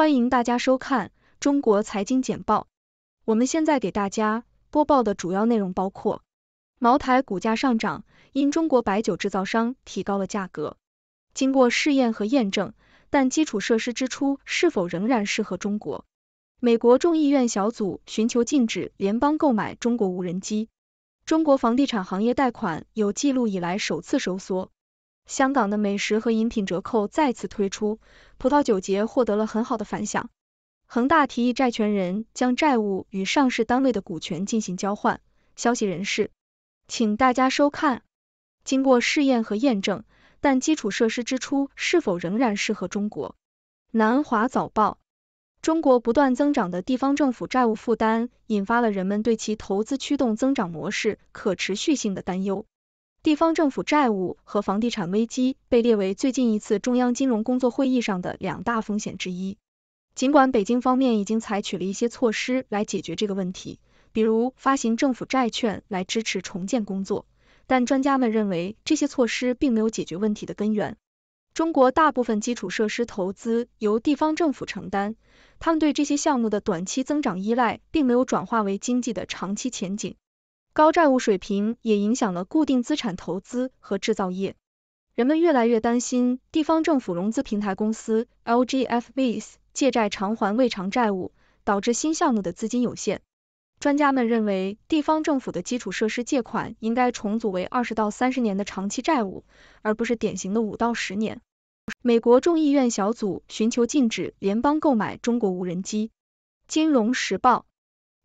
欢迎大家收看《中国财经简报》。我们现在给大家播报的主要内容包括：茅台股价上涨，因中国白酒制造商提高了价格；经过试验和验证，但基础设施支出是否仍然适合中国？美国众议院小组寻求禁止联邦购买中国无人机。中国房地产行业贷款有记录以来首次收缩。香港的美食和饮品折扣再次推出，葡萄酒节获得了很好的反响。恒大提议债权人将债务与上市单位的股权进行交换，消息人士。请大家收看。经过试验和验证，但基础设施支出是否仍然适合中国？南华早报。中国不断增长的地方政府债务负担，引发了人们对其投资驱动增长模式可持续性的担忧。地方政府债务和房地产危机被列为最近一次中央金融工作会议上的两大风险之一。尽管北京方面已经采取了一些措施来解决这个问题，比如发行政府债券来支持重建工作，但专家们认为这些措施并没有解决问题的根源。中国大部分基础设施投资由地方政府承担，他们对这些项目的短期增长依赖，并没有转化为经济的长期前景。高债务水平也影响了固定资产投资和制造业。人们越来越担心地方政府融资平台公司 （LGFVs） 借债偿还未偿债务，导致新项目的资金有限。专家们认为，地方政府的基础设施借款应该重组为二十到三十年的长期债务，而不是典型的五到十年。美国众议院小组寻求禁止联邦购买中国无人机。《金融时报》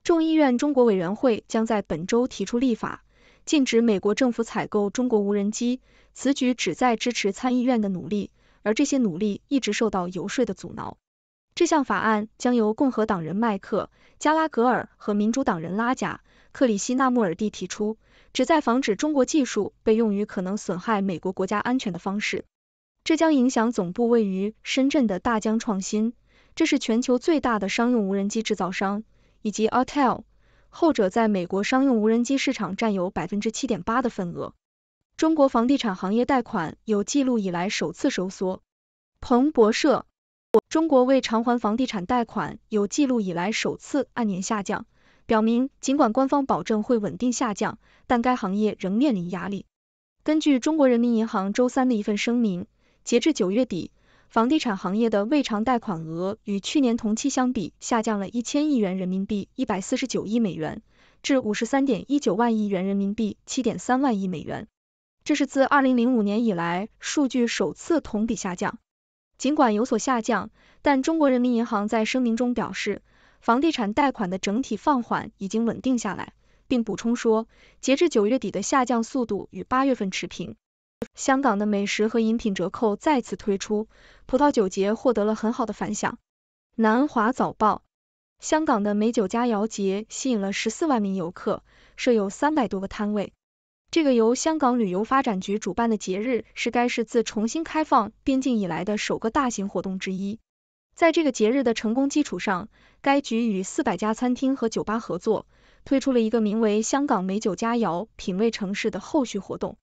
众议院中国委员会将在本周提出立法，禁止美国政府采购中国无人机。此举旨在支持参议院的努力，而这些努力一直受到游说的阻挠。这项法案将由共和党人麦克·加拉格尔和民主党人拉贾·克里希纳穆尔蒂提出，旨在防止中国技术被用于可能损害美国国家安全的方式。这将影响总部位于深圳的大疆创新，这是全球最大的商用无人机制造商。以及 Autel，后者在美国商用无人机市场占有百分之七点八的份额。中国房地产行业贷款有记录以来首次收缩。彭博社，中国未偿还房地产贷款有记录以来首次按年下降，表明尽管官方保证会稳定下降，但该行业仍面临压力。根据中国人民银行周三的一份声明，截至九月底。房地产行业的未偿贷款额与去年同期相比下降了一千亿元人民币，一百四十九亿美元，至五十三点一九万亿元人民币，七点三万亿美元。这是自二零零五年以来数据首次同比下降。尽管有所下降，但中国人民银行在声明中表示，房地产贷款的整体放缓已经稳定下来，并补充说，截至九月底的下降速度与八月份持平。香港的美食和饮品折扣再次推出，葡萄酒节获得了很好的反响。南华早报：香港的美酒佳肴节吸引了十四万名游客，设有三百多个摊位。这个由香港旅游发展局主办的节日是该市自重新开放边境以来的首个大型活动之一。在这个节日的成功基础上，该局与四百家餐厅和酒吧合作，推出了一个名为“香港美酒佳肴品味城市的”后续活动。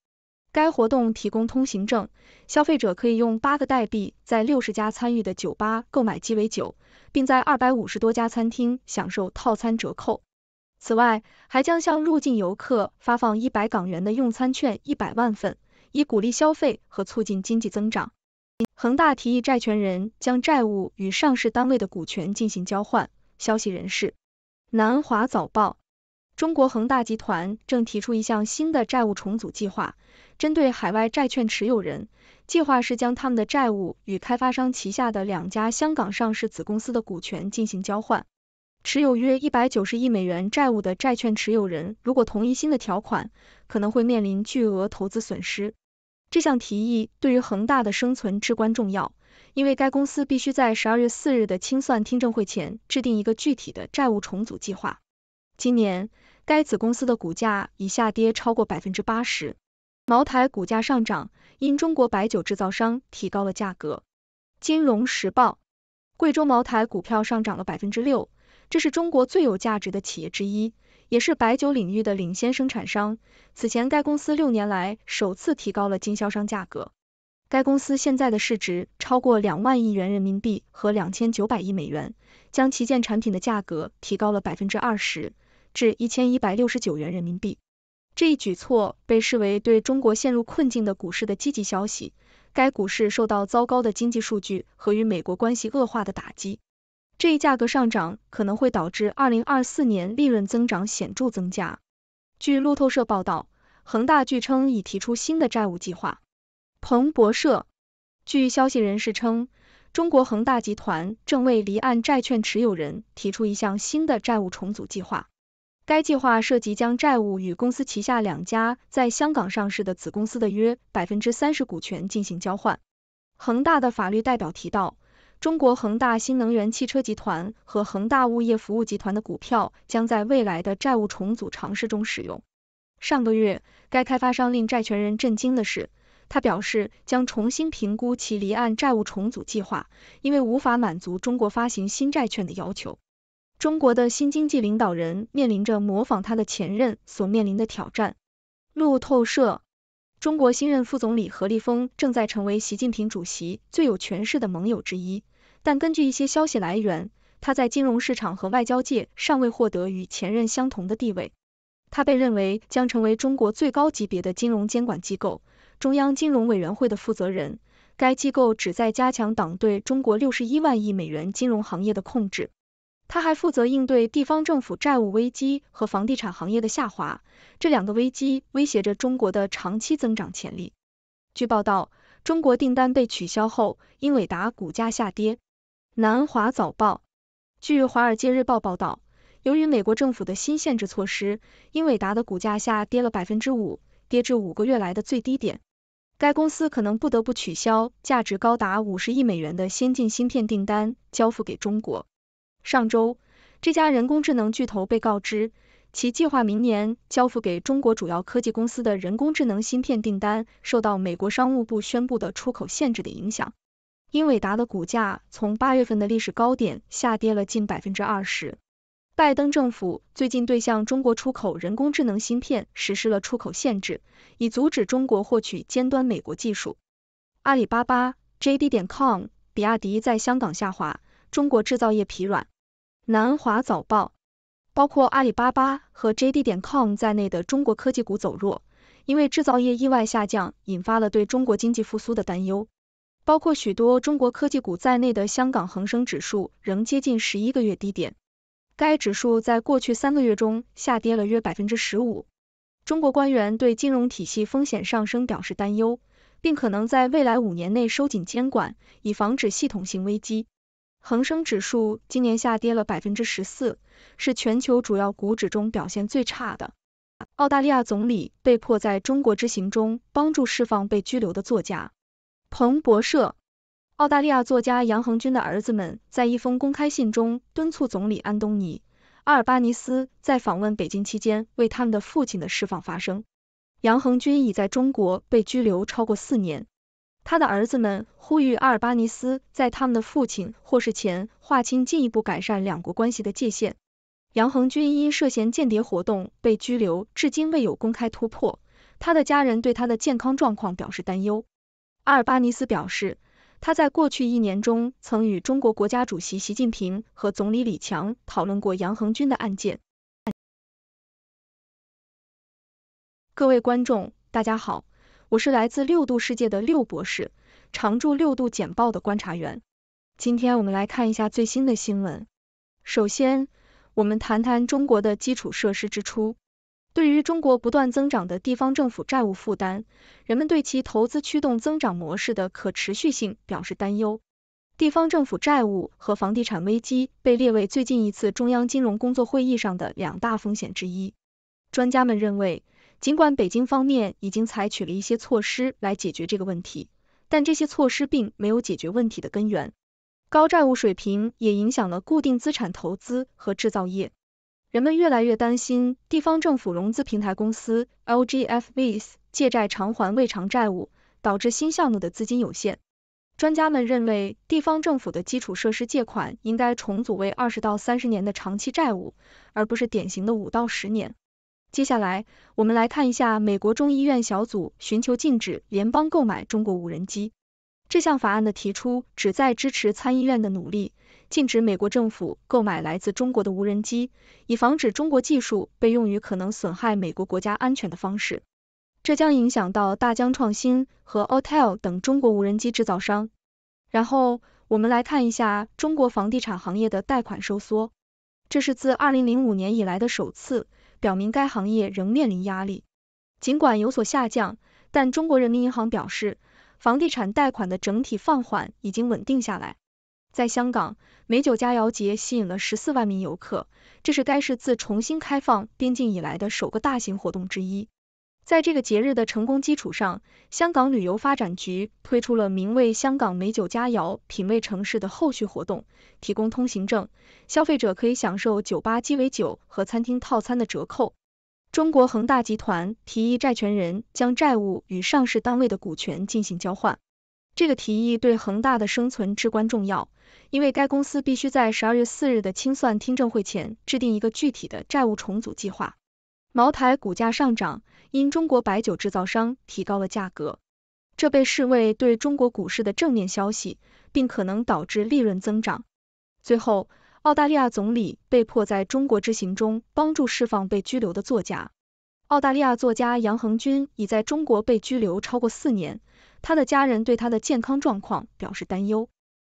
该活动提供通行证，消费者可以用八个代币在六十家参与的酒吧购买鸡尾酒，并在二百五十多家餐厅享受套餐折扣。此外，还将向入境游客发放一百港元的用餐券一百万份，以鼓励消费和促进经济增长。恒大提议债权人将债务与上市单位的股权进行交换。消息人士，南华早报。中国恒大集团正提出一项新的债务重组计划，针对海外债券持有人，计划是将他们的债务与开发商旗下的两家香港上市子公司的股权进行交换。持有约一百九十亿美元债务的债券持有人，如果同意新的条款，可能会面临巨额投资损失。这项提议对于恒大的生存至关重要，因为该公司必须在十二月四日的清算听证会前制定一个具体的债务重组计划。今年，该子公司的股价已下跌超过百分之八十。茅台股价上涨，因中国白酒制造商提高了价格。金融时报，贵州茅台股票上涨了百分之六，这是中国最有价值的企业之一，也是白酒领域的领先生产商。此前，该公司六年来首次提高了经销商价格。该公司现在的市值超过两万亿元人民币和两千九百亿美元，将旗舰产品的价格提高了百分之二十。至一千一百六十九元人民币，这一举措被视为对中国陷入困境的股市的积极消息。该股市受到糟糕的经济数据和与美国关系恶化的打击。这一价格上涨可能会导致二零二四年利润增长显著增加。据路透社报道，恒大据称已提出新的债务计划。彭博社据消息人士称，中国恒大集团正为离岸债券持有人提出一项新的债务重组计划。该计划涉及将债务与公司旗下两家在香港上市的子公司的约百分之三十股权进行交换。恒大的法律代表提到，中国恒大新能源汽车集团和恒大物业服务集团的股票将在未来的债务重组尝试中使用。上个月，该开发商令债权人震惊的是，他表示将重新评估其离岸债务重组计划，因为无法满足中国发行新债券的要求。中国的新经济领导人面临着模仿他的前任所面临的挑战。路透社：中国新任副总理何立峰正在成为习近平主席最有权势的盟友之一，但根据一些消息来源，他在金融市场和外交界尚未获得与前任相同的地位。他被认为将成为中国最高级别的金融监管机构中央金融委员会的负责人，该机构旨在加强党对中国六十一万亿美元金融行业的控制。他还负责应对地方政府债务危机和房地产行业的下滑，这两个危机威胁着中国的长期增长潜力。据报道，中国订单被取消后，英伟达股价下跌。南华早报据《华尔街日报》报道，由于美国政府的新限制措施，英伟达的股价下跌了百分之五，跌至五个月来的最低点。该公司可能不得不取消价值高达五十亿美元的先进芯片订单，交付给中国。上周，这家人工智能巨头被告知，其计划明年交付给中国主要科技公司的人工智能芯片订单受到美国商务部宣布的出口限制的影响。英伟达的股价从八月份的历史高点下跌了近百分之二十。拜登政府最近对向中国出口人工智能芯片实施了出口限制，以阻止中国获取尖端美国技术。阿里巴巴 （JD. 点 com）、比亚迪在香港下滑，中国制造业疲软。南华早报：包括阿里巴巴和 JD.com 在内的中国科技股走弱，因为制造业意外下降，引发了对中国经济复苏的担忧。包括许多中国科技股在内的香港恒生指数仍接近十一个月低点，该指数在过去三个月中下跌了约百分之十五。中国官员对金融体系风险上升表示担忧，并可能在未来五年内收紧监管，以防止系统性危机。恒生指数今年下跌了百分之十四，是全球主要股指中表现最差的。澳大利亚总理被迫在中国之行中帮助释放被拘留的作家。彭博社，澳大利亚作家杨恒军的儿子们在一封公开信中敦促总理安东尼·阿尔巴尼斯在访问北京期间为他们的父亲的释放发声。杨恒军已在中国被拘留超过四年。他的儿子们呼吁阿尔巴尼斯在他们的父亲获释前划清进一步改善两国关系的界限。杨恒军因涉嫌间谍活动被拘留，至今未有公开突破。他的家人对他的健康状况表示担忧。阿尔巴尼斯表示，他在过去一年中曾与中国国家主席习近平和总理李强讨论过杨恒军的案件。各位观众，大家好。我是来自六度世界的六博士，常驻六度简报的观察员。今天我们来看一下最新的新闻。首先，我们谈谈中国的基础设施支出。对于中国不断增长的地方政府债务负担，人们对其投资驱动增长模式的可持续性表示担忧。地方政府债务和房地产危机被列为最近一次中央金融工作会议上的两大风险之一。专家们认为。尽管北京方面已经采取了一些措施来解决这个问题，但这些措施并没有解决问题的根源。高债务水平也影响了固定资产投资和制造业。人们越来越担心地方政府融资平台公司 （LGFVs） 借债偿还未偿债务，导致新项目的资金有限。专家们认为，地方政府的基础设施借款应该重组为二十到三十年的长期债务，而不是典型的五到十年。接下来，我们来看一下美国众议院小组寻求禁止联邦购买中国无人机这项法案的提出，旨在支持参议院的努力，禁止美国政府购买来自中国的无人机，以防止中国技术被用于可能损害美国国家安全的方式。这将影响到大疆创新和 Autel 等中国无人机制造商。然后，我们来看一下中国房地产行业的贷款收缩，这是自2005年以来的首次。表明该行业仍面临压力，尽管有所下降，但中国人民银行表示，房地产贷款的整体放缓已经稳定下来。在香港，美酒佳肴节吸引了十四万名游客，这是该市自重新开放边境以来的首个大型活动之一。在这个节日的成功基础上，香港旅游发展局推出了名为“香港美酒佳肴，品味城市的”后续活动，提供通行证，消费者可以享受酒吧鸡尾酒和餐厅套餐的折扣。中国恒大集团提议债权人将债务与上市单位的股权进行交换，这个提议对恒大的生存至关重要，因为该公司必须在十二月四日的清算听证会前制定一个具体的债务重组计划。茅台股价上涨。因中国白酒制造商提高了价格，这被视为对中国股市的正面消息，并可能导致利润增长。最后，澳大利亚总理被迫在中国之行中帮助释放被拘留的作家。澳大利亚作家杨恒军已在中国被拘留超过四年，他的家人对他的健康状况表示担忧。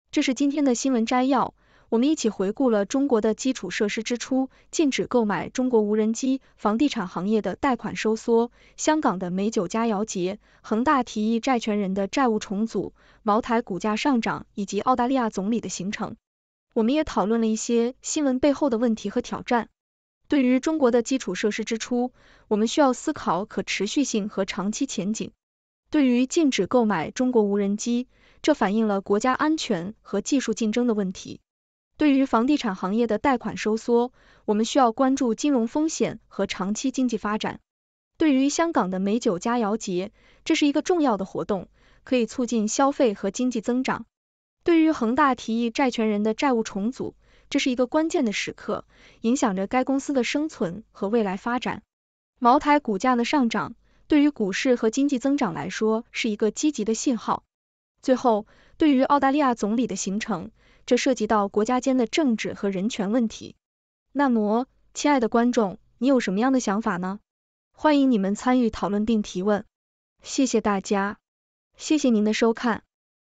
这是今天的新闻摘要。我们一起回顾了中国的基础设施支出、禁止购买中国无人机、房地产行业的贷款收缩、香港的美酒佳肴节、恒大提议债权人的债务重组、茅台股价上涨以及澳大利亚总理的行程。我们也讨论了一些新闻背后的问题和挑战。对于中国的基础设施支出，我们需要思考可持续性和长期前景。对于禁止购买中国无人机，这反映了国家安全和技术竞争的问题。对于房地产行业的贷款收缩，我们需要关注金融风险和长期经济发展。对于香港的美酒佳肴节，这是一个重要的活动，可以促进消费和经济增长。对于恒大提议债权人的债务重组，这是一个关键的时刻，影响着该公司的生存和未来发展。茅台股价的上涨，对于股市和经济增长来说是一个积极的信号。最后，对于澳大利亚总理的行程。这涉及到国家间的政治和人权问题。那么，亲爱的观众，你有什么样的想法呢？欢迎你们参与讨论并提问。谢谢大家，谢谢您的收看。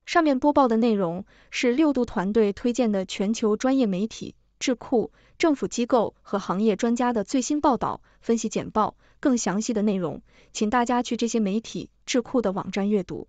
上面播报的内容是六度团队推荐的全球专业媒体、智库、政府机构和行业专家的最新报道、分析简报。更详细的内容，请大家去这些媒体、智库的网站阅读。